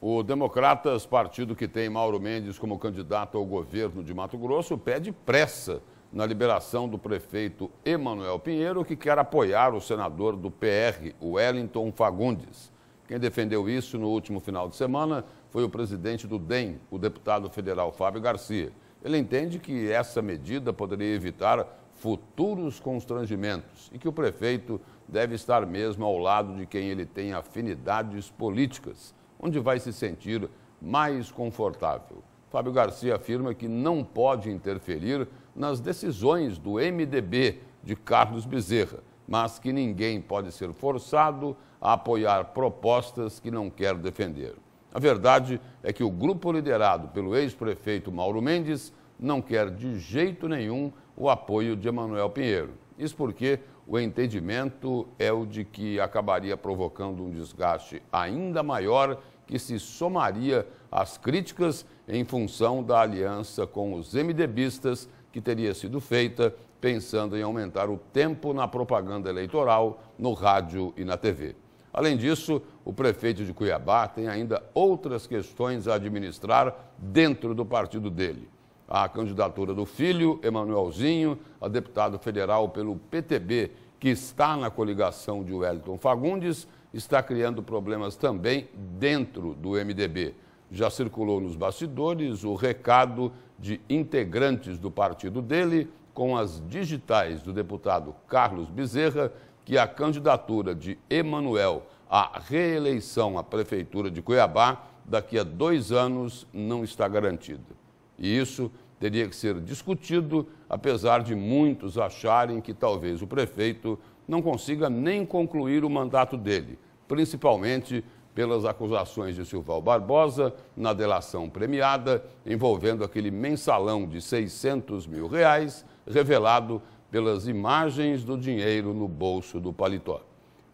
O Democratas, partido que tem Mauro Mendes como candidato ao governo de Mato Grosso, pede pressa na liberação do prefeito Emanuel Pinheiro, que quer apoiar o senador do PR, Wellington Fagundes. Quem defendeu isso no último final de semana foi o presidente do DEM, o deputado federal Fábio Garcia. Ele entende que essa medida poderia evitar futuros constrangimentos e que o prefeito deve estar mesmo ao lado de quem ele tem afinidades políticas onde vai se sentir mais confortável. Fábio Garcia afirma que não pode interferir nas decisões do MDB de Carlos Bezerra, mas que ninguém pode ser forçado a apoiar propostas que não quer defender. A verdade é que o grupo liderado pelo ex-prefeito Mauro Mendes não quer de jeito nenhum o apoio de Emanuel Pinheiro. Isso porque o entendimento é o de que acabaria provocando um desgaste ainda maior que se somaria às críticas em função da aliança com os MDBistas que teria sido feita pensando em aumentar o tempo na propaganda eleitoral, no rádio e na TV. Além disso, o prefeito de Cuiabá tem ainda outras questões a administrar dentro do partido dele a candidatura do filho, Emanuelzinho, a deputado federal pelo PTB, que está na coligação de Wellington Fagundes, está criando problemas também dentro do MDB. Já circulou nos bastidores o recado de integrantes do partido dele com as digitais do deputado Carlos Bezerra que a candidatura de Emanuel à reeleição à Prefeitura de Cuiabá daqui a dois anos não está garantida. E isso teria que ser discutido, apesar de muitos acharem que talvez o prefeito não consiga nem concluir o mandato dele, principalmente pelas acusações de Silval Barbosa na delação premiada envolvendo aquele mensalão de 600 mil reais revelado pelas imagens do dinheiro no bolso do paletó.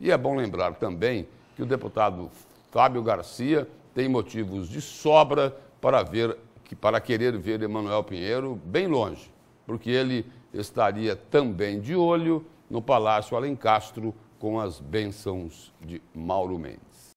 E é bom lembrar também que o deputado Fábio Garcia tem motivos de sobra para ver que para querer ver Emanuel Pinheiro bem longe, porque ele estaria também de olho no Palácio Alencastro com as bênçãos de Mauro Mendes.